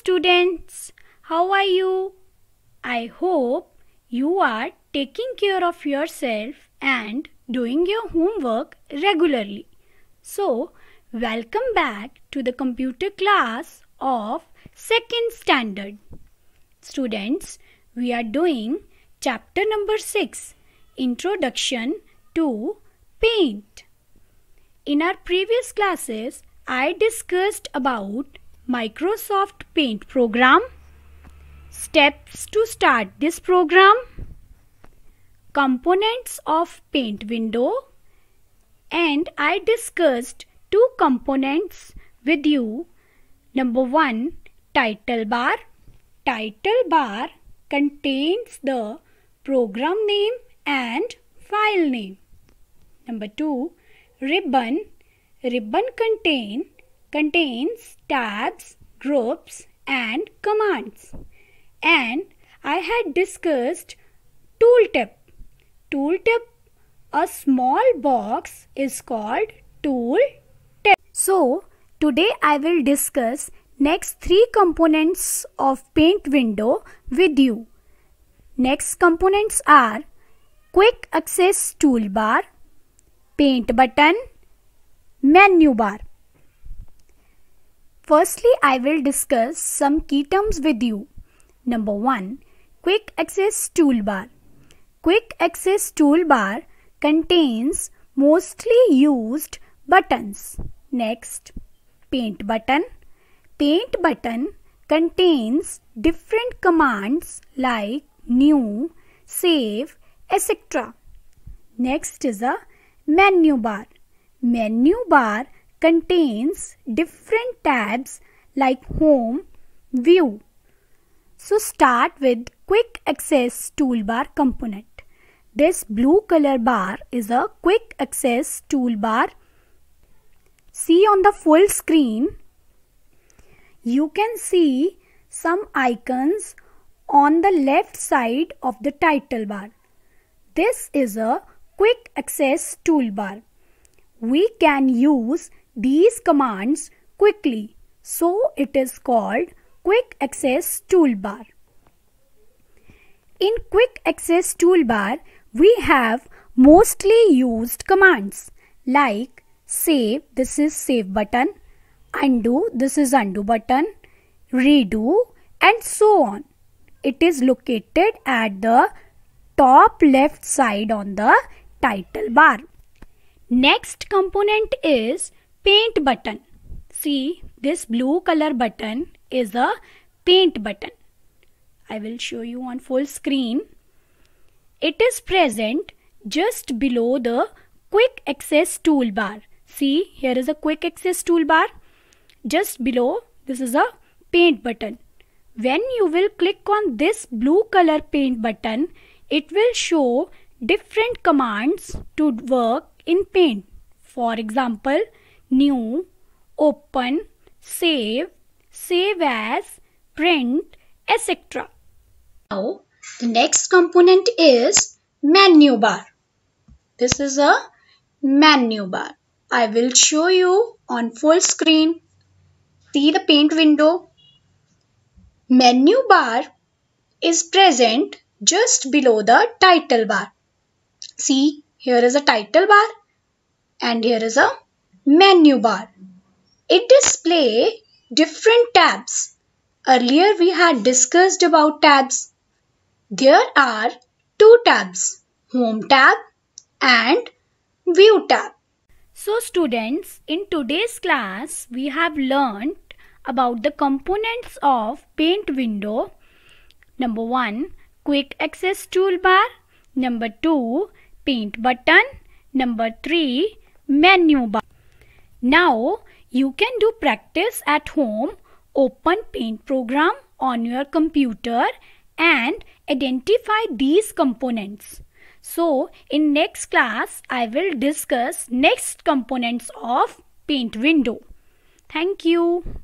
students, how are you? I hope you are taking care of yourself and doing your homework regularly. So, welcome back to the computer class of second standard. Students, we are doing chapter number 6 Introduction to Paint. In our previous classes, I discussed about Microsoft Paint program. Steps to start this program. Components of Paint window. And I discussed two components with you. Number one, title bar. Title bar contains the program name and file name. Number two, ribbon. Ribbon contain contains tabs, groups and commands. And I had discussed tooltip. Tooltip, a small box is called tooltip. So, today I will discuss next three components of paint window with you. Next components are quick access toolbar, paint button, menu bar. Firstly, I will discuss some key terms with you. Number 1. Quick Access Toolbar Quick Access Toolbar contains mostly used buttons. Next, Paint button. Paint button contains different commands like new, save, etc. Next is a menu bar. Menu bar contains different tabs like home, view. So start with quick access toolbar component. This blue color bar is a quick access toolbar. See on the full screen, you can see some icons on the left side of the title bar. This is a quick access toolbar. We can use these commands quickly. So it is called Quick Access Toolbar. In Quick Access Toolbar, we have mostly used commands like save, this is save button, undo, this is undo button, redo and so on. It is located at the top left side on the title bar. Next component is paint button. See, this blue color button is a paint button. I will show you on full screen. It is present just below the quick access toolbar. See, here is a quick access toolbar. Just below, this is a paint button. When you will click on this blue color paint button, it will show different commands to work in paint. For example, new, open, save, save as, print, etc. Now, the next component is menu bar. This is a menu bar. I will show you on full screen. See the paint window. Menu bar is present just below the title bar. See, here is a title bar and here is a menu bar. It display different tabs. Earlier we had discussed about tabs. There are two tabs, home tab and view tab. So students, in today's class we have learned about the components of paint window. Number 1, quick access toolbar. Number 2, paint button. Number 3, menu bar. Now you can do practice at home, open paint program on your computer and identify these components. So in next class I will discuss next components of paint window. Thank you.